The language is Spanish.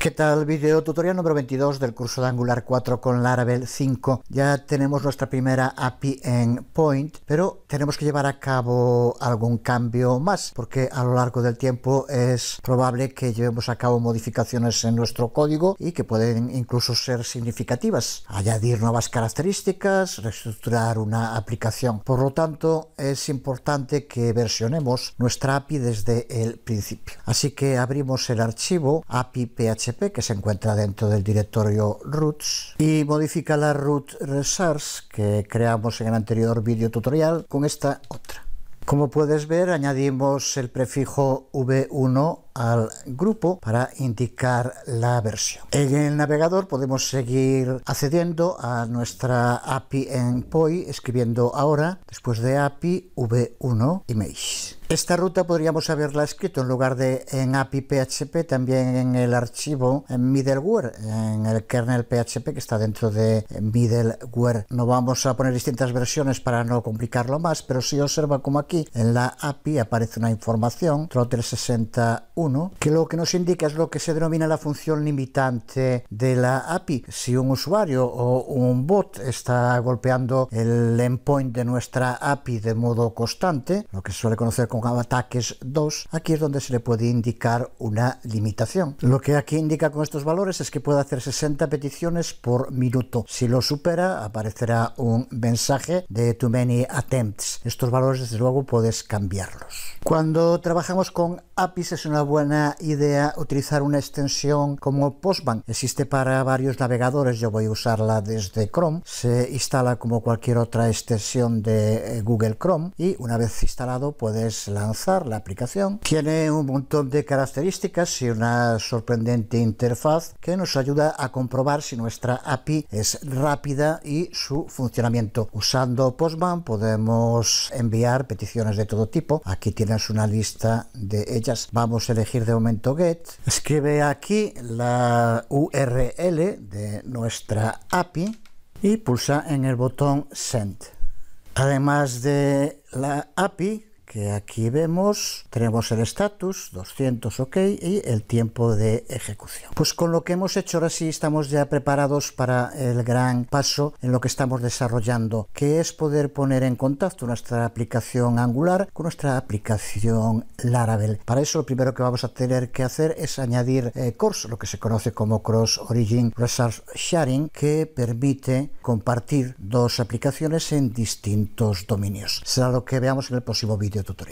¿Qué tal? Video tutorial número 22 del curso de Angular 4 con Laravel 5. Ya tenemos nuestra primera API en Point, pero tenemos que llevar a cabo algún cambio más, porque a lo largo del tiempo es probable que llevemos a cabo modificaciones en nuestro código y que pueden incluso ser significativas. Añadir nuevas características, reestructurar una aplicación. Por lo tanto, es importante que versionemos nuestra API desde el principio. Así que abrimos el archivo api.php que se encuentra dentro del directorio roots y modifica la root resource que creamos en el anterior video tutorial con esta otra. Como puedes ver, añadimos el prefijo v1 al grupo para indicar la versión. En el navegador podemos seguir accediendo a nuestra API en POI escribiendo ahora, después de API v1 image. Esta ruta podríamos haberla escrito en lugar de en API PHP, también en el archivo en middleware, en el kernel PHP que está dentro de middleware. No vamos a poner distintas versiones para no complicarlo más, pero si observa como aquí en la API aparece una información, Trotter 61, que lo que nos indica es lo que se denomina la función limitante de la API. Si un usuario o un bot está golpeando el endpoint de nuestra API de modo constante, lo que suele conocer como ataques 2, aquí es donde se le puede indicar una limitación. Lo que aquí indica con estos valores es que puede hacer 60 peticiones por minuto. Si lo supera, aparecerá un mensaje de too many attempts. Estos valores, desde luego, puedes cambiarlos. Cuando trabajamos con APIs es una buena idea utilizar una extensión como Postman. Existe para varios navegadores, yo voy a usarla desde Chrome. Se instala como cualquier otra extensión de eh, Google Chrome y una vez instalado puedes lanzar la aplicación, tiene un montón de características y una sorprendente interfaz que nos ayuda a comprobar si nuestra API es rápida y su funcionamiento. Usando Postman podemos enviar peticiones de todo tipo. Aquí tienes una lista de ellas. Vamos a elegir de momento GET. Escribe aquí la URL de nuestra API y pulsa en el botón Send. Además de la API, que aquí vemos, tenemos el status, 200 ok, y el tiempo de ejecución. Pues con lo que hemos hecho ahora sí estamos ya preparados para el gran paso en lo que estamos desarrollando, que es poder poner en contacto nuestra aplicación Angular con nuestra aplicación Laravel. Para eso lo primero que vamos a tener que hacer es añadir eh, CORS, lo que se conoce como Cross Origin Resource Sharing, que permite compartir dos aplicaciones en distintos dominios. Será lo que veamos en el próximo vídeo tutorial.